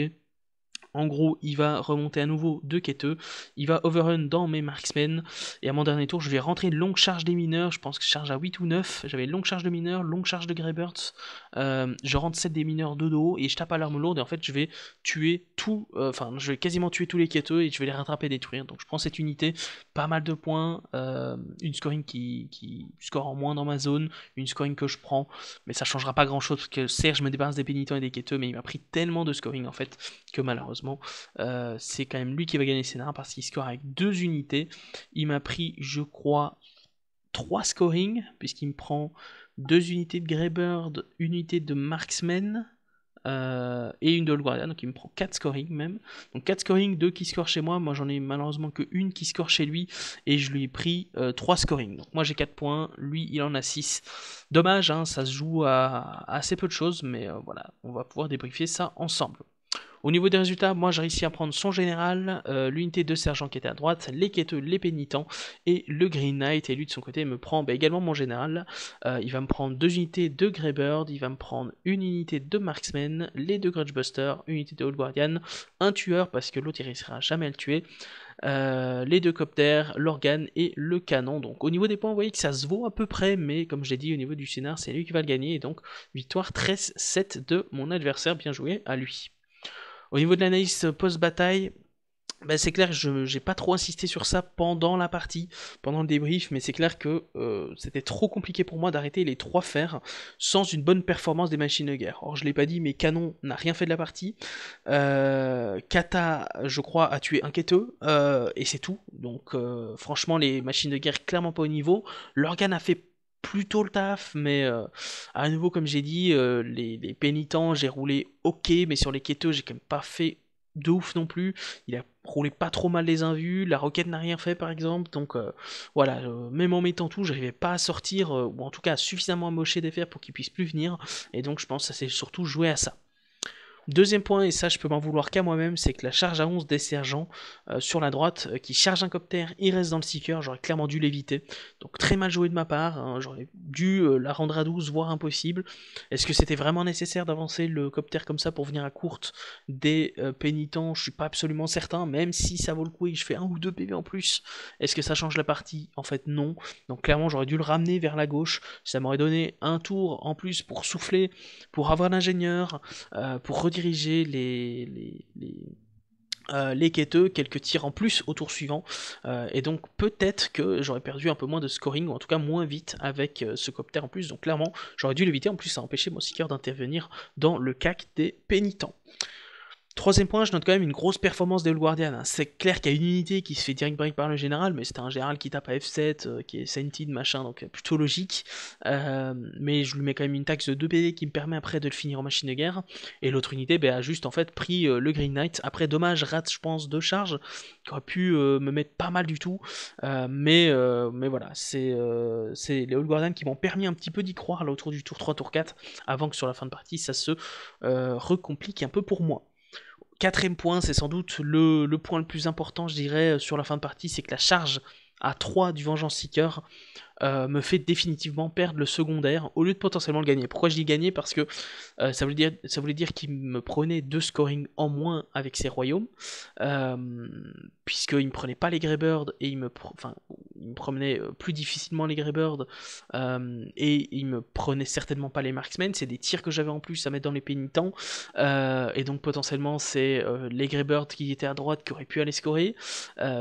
En gros, il va remonter à nouveau deux quêteux. Il va overrun dans mes marksmen. Et à mon dernier tour, je vais rentrer longue charge des mineurs. Je pense que je charge à 8 ou 9. J'avais longue charge de mineurs, longue charge de Greybirds. Euh, je rentre 7 des mineurs de dos et je tape à l'arme lourde. Et en fait, je vais tuer tout. Euh, enfin, je vais quasiment tuer tous les quêteux et je vais les rattraper et détruire. Donc je prends cette unité. Pas mal de points. Euh, une scoring qui, score en moins dans ma zone. Une scoring que je prends. Mais ça changera pas grand chose parce que Serge me débarrasse des pénitents et des quêteux. Mais il m'a pris tellement de scoring en fait que malheureusement euh, c'est quand même lui qui va gagner le scénar parce qu'il score avec deux unités. Il m'a pris, je crois, trois scoring, puisqu'il me prend deux unités de Greybird, une unité de Marksman. Euh, et une de Guardian. donc il me prend quatre scoring même. Donc quatre scoring, deux qui score chez moi, moi j'en ai malheureusement que une qui score chez lui, et je lui ai pris euh, trois scoring. Donc moi j'ai quatre points, lui il en a six. Dommage, hein, ça se joue à, assez peu de choses, mais voilà, on va pouvoir débriefer ça ensemble. Au niveau des résultats, moi j'ai réussi à prendre son général, euh, l'unité de sergent qui était à droite, les quêteux, les pénitents et le Green Knight. Et lui de son côté me prend bah, également mon général. Euh, il va me prendre deux unités de Greybird, il va me prendre une unité de Marksman, les deux Grudgebusters, une unité de Old Guardian, un tueur parce que l'autre il réussira jamais à le tuer. Euh, les deux coptères, l'organe et le canon. Donc au niveau des points, vous voyez que ça se vaut à peu près, mais comme je l'ai dit, au niveau du scénar, c'est lui qui va le gagner. Et donc victoire 13-7 de mon adversaire, bien joué à lui. Au niveau de l'analyse post-bataille, bah, c'est clair, je n'ai pas trop insisté sur ça pendant la partie, pendant le débrief, mais c'est clair que euh, c'était trop compliqué pour moi d'arrêter les trois fers sans une bonne performance des machines de guerre. Or, je ne l'ai pas dit, mais Canon n'a rien fait de la partie. Euh, Kata, je crois, a tué un quêteux, et c'est tout. Donc, euh, franchement, les machines de guerre, clairement pas au niveau. L'organe a fait plutôt le taf, mais euh, à nouveau, comme j'ai dit, euh, les, pénitents, j'ai roulé ok, mais sur les quêteux, j'ai quand même pas fait de ouf non plus. Il a roulé pas trop mal les invus, la roquette n'a rien fait par exemple, donc euh, voilà, même en mettant tout, j'arrivais pas à sortir, ou en tout cas suffisamment à mocher des fers pour qu'ils puissent plus venir, et donc je pense que ça s'est surtout joué à ça. Deuxième point, et ça je peux m'en vouloir qu'à moi-même, c'est que la charge à 11 des sergents euh, sur la droite euh, qui charge un copter, il reste dans le seeker, j'aurais clairement dû l'éviter. Donc très mal joué de ma part, hein. j'aurais dû euh, la rendre à 12, voire impossible. Est-ce que c'était vraiment nécessaire d'avancer le copter comme ça pour venir à courte des pénitents Je suis pas absolument certain, même si ça vaut le coup et je fais un ou deux PV en plus, est-ce que ça change la partie En fait non. Donc clairement j'aurais dû le ramener vers la gauche, ça m'aurait donné un tour en plus pour souffler, pour avoir l'ingénieur, pour redire diriger les, les, euh, les... quêteux quelques tirs en plus au tour suivant. Euh, et donc peut-être que j'aurais perdu un peu moins de scoring, ou en tout cas moins vite avec euh, ce copter en plus. Donc clairement, j'aurais dû l'éviter. En plus, ça a mon seeker d'intervenir dans le cac des pénitents. Troisième point, je note quand même une grosse performance des Old Guardian. Hein. C'est clair qu'il y a une unité qui se fait direct break par le général, mais c'est un général qui tape à F7, euh, qui est scented, machin, donc euh, plutôt logique. Euh, mais je lui mets quand même une taxe de 2 PV qui me permet après de le finir en machine de guerre. Et l'autre unité bah, a juste en fait pris le Green Knight. Après, dommage, rate, je pense, de charge. qui aurait pu me mettre pas mal du tout. mais, mais voilà, c'est les Old Guardian qui m'ont permis un petit peu d'y croire là autour du tour 3, tour 4, avant que sur la fin de partie ça se recomplique un peu pour moi quatrième point, c'est sans doute le, point le plus important, je dirais, sur la fin de partie, c'est que la charge à 3 du Vengeance Seeker euh, me fait définitivement perdre le secondaire au lieu de potentiellement le gagner. Pourquoi je dis gagner Parce que euh, ça voulait dire, dire qu'il me prenait deux scoring en moins avec ses royaumes, euh, puisqu'il me prenait pas les Greybirds et il me, promenait euh, plus difficilement les Greybirds et il me prenait certainement pas les Marksmen. C'est des tirs que j'avais en plus à mettre dans les pénitents et donc potentiellement c'est les Greybirds qui étaient à droite qui auraient pu aller scorer,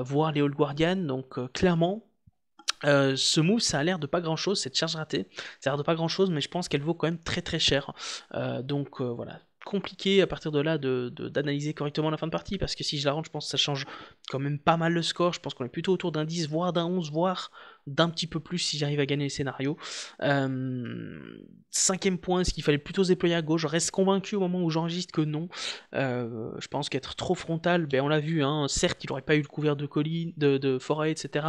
voire les Old Guardian. Donc clairement euh, ce move, ça a l'air de pas grand chose, cette charge ratée, ça a l'air de pas grand chose, mais je pense qu'elle vaut quand même très très cher. Euh, donc euh, voilà, compliqué à partir de là d'analyser correctement la fin de partie, parce que si je la rentre, je pense que ça change quand même pas mal le score. Je pense qu'on est plutôt autour d'un 10, voire d'un 11, voire d'un petit peu plus si j'arrive à gagner les scénarios. Euh, cinquième point, est-ce qu'il fallait plutôt se déployer à gauche Je reste convaincu au moment où j'enregistre que non. Euh, je pense qu'être trop frontal, ben on l'a vu, hein, certes il n'aurait pas eu le couvert de colline, de, de forêt, etc.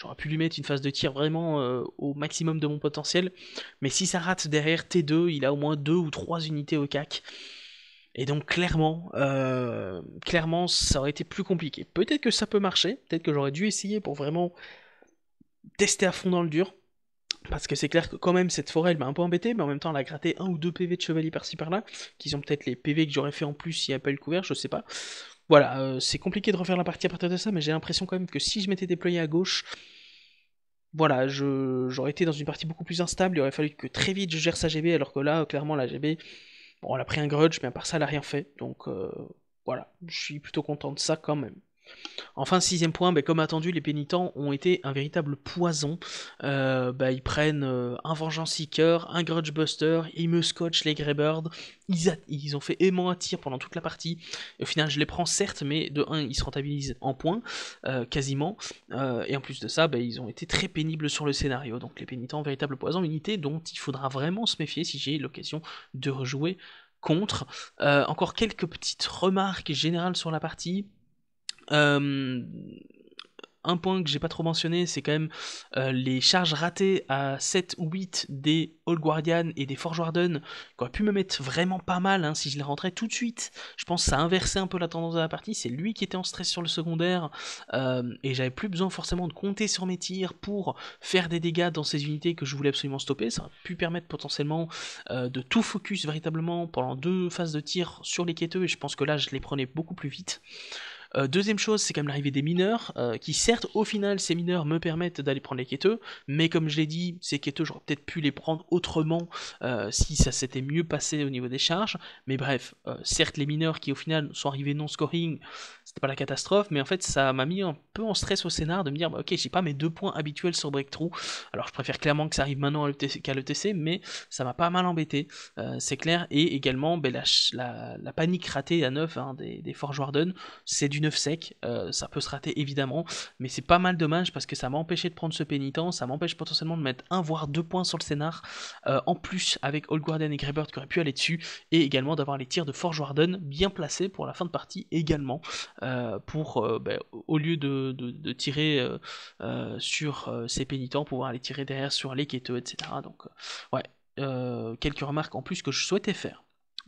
J'aurais pu lui mettre une phase de tir vraiment euh, au maximum de mon potentiel. Mais si ça rate derrière T2, il a au moins deux ou trois unités au CAC. Et donc clairement, clairement, ça aurait été plus compliqué. Peut-être que ça peut marcher, peut-être que j'aurais dû essayer pour vraiment tester à fond dans le dur. Parce que c'est clair que quand même cette forêt elle m'a un peu embêté, mais en même temps elle a gratté un ou deux PV de chevalier par-ci par-là, qui sont peut-être les PV que j'aurais fait en plus s'il n'y avait pas le couvert, je sais pas. Voilà, euh, c'est compliqué de refaire la partie à partir de ça, mais j'ai l'impression quand même que si je m'étais déployé à gauche, voilà, j'aurais été dans une partie beaucoup plus instable, il aurait fallu que très vite je gère sa GB, alors que là, clairement, la GB, bon, elle a pris un grudge, mais à part ça, elle a rien fait, donc euh, voilà, je suis plutôt content de ça quand même. Enfin, sixième point, ben, comme attendu, les pénitents ont été un véritable poison. Euh, ben, ils prennent euh, un Vengeance Seeker, un Grudge Buster, ils me scotchent les Greybirds, ils, ont fait aimant à tir pendant toute la partie. au final, je les prends certes, mais de 1, ils se rentabilisent en points, euh, quasiment. et en plus de ça, ben, ils ont été très pénibles sur le scénario. Donc les pénitents, véritable poison, unité dont il faudra vraiment se méfier si j'ai l'occasion de rejouer contre. encore quelques petites remarques générales sur la partie. Euh, un point que j'ai pas trop mentionné, c'est quand même euh, les charges ratées à 7 ou 8 des All Guardian et des Forge Warden qui auraient pu me mettre vraiment pas mal hein, si je les rentrais tout de suite. Je pense que ça inversé un peu la tendance de la partie, c'est lui qui était en stress sur le secondaire, euh, et j'avais plus besoin forcément de compter sur mes tirs pour faire des dégâts dans ces unités que je voulais absolument stopper. Ça aurait pu permettre potentiellement de tout focus véritablement pendant deux phases de tir sur les quêteux, et je pense que là je les prenais beaucoup plus vite. Euh, deuxième chose, c'est quand même l'arrivée des mineurs, euh, qui certes, au final, ces mineurs me permettent d'aller prendre les quêteux, mais comme je l'ai dit, ces quêteux, j'aurais peut-être pu les prendre autrement euh, si ça s'était mieux passé au niveau des charges. Mais bref, certes, les mineurs qui au final sont arrivés non-scoring, c'était pas la catastrophe, mais en fait, ça m'a mis un peu en stress au scénar de me dire, bah, ok, j'ai pas mes deux points habituels sur Breakthrough, alors je préfère clairement que ça arrive maintenant qu'à l'ETC, mais ça m'a pas mal embêté, c'est clair, et également ben, la, panique ratée à 9 hein, des, des Forge Warden, c'est d'une sec. Euh, ça peut se rater évidemment, mais c'est pas mal dommage parce que ça m'a empêché de prendre ce pénitent, ça m'empêche potentiellement de mettre un voire deux points sur le scénar, euh, en plus avec Old et Greybird qui auraient pu aller dessus, et également d'avoir les tirs de Forge Warden bien placés pour la fin de partie également, euh, pour ben, au lieu de, tirer sur ces pénitents, pouvoir les tirer derrière sur les quêteux, etc. Donc ouais, quelques remarques en plus que je souhaitais faire.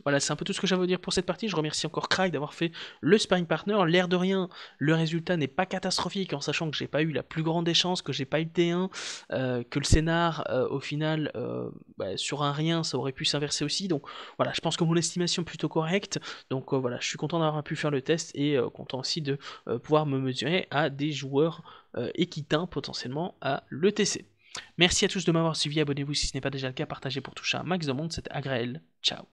Voilà, c'est un peu tout ce que j'avais à dire pour cette partie. Je remercie encore Craig d'avoir fait le sparring partner. L'air de rien, le résultat n'est pas catastrophique en sachant que j'ai pas eu la plus grande des chances, que j'ai pas eu le T1, euh, que le scénar euh, au final euh, bah, sur un rien ça aurait pu s'inverser aussi. Donc voilà, je pense que mon estimation est plutôt correcte. Donc voilà, je suis content d'avoir pu faire le test et content aussi de pouvoir me mesurer à des joueurs équitains potentiellement à l'ETC. Merci à tous de m'avoir suivi, abonnez-vous si ce n'est pas déjà le cas, partagez pour toucher un max de monde, c'était Agréel, ciao